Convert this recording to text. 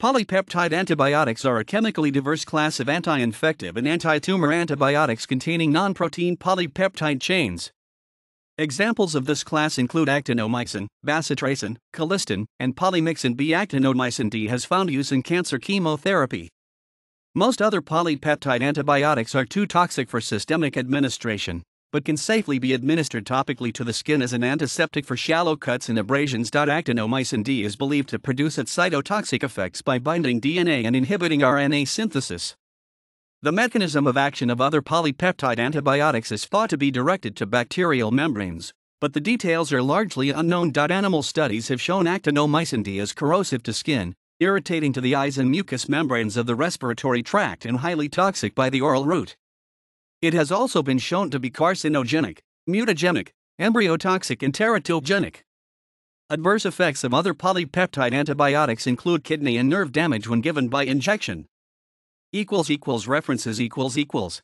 Polypeptide antibiotics are a chemically diverse class of anti infective and anti tumor antibiotics containing non protein polypeptide chains. Examples of this class include actinomycin, bacitracin, colistin, and polymyxin B. Actinomycin D has found use in cancer chemotherapy. Most other polypeptide antibiotics are too toxic for systemic administration but can safely be administered topically to the skin as an antiseptic for shallow cuts and abrasions. Actinomycin D is believed to produce its cytotoxic effects by binding DNA and inhibiting RNA synthesis. The mechanism of action of other polypeptide antibiotics is thought to be directed to bacterial membranes, but the details are largely unknown. Animal studies have shown actinomycin D as corrosive to skin, irritating to the eyes and mucous membranes of the respiratory tract, and highly toxic by the oral route. It has also been shown to be carcinogenic, mutagenic, embryotoxic, and teratogenic. Adverse effects of other polypeptide antibiotics include kidney and nerve damage when given by injection. References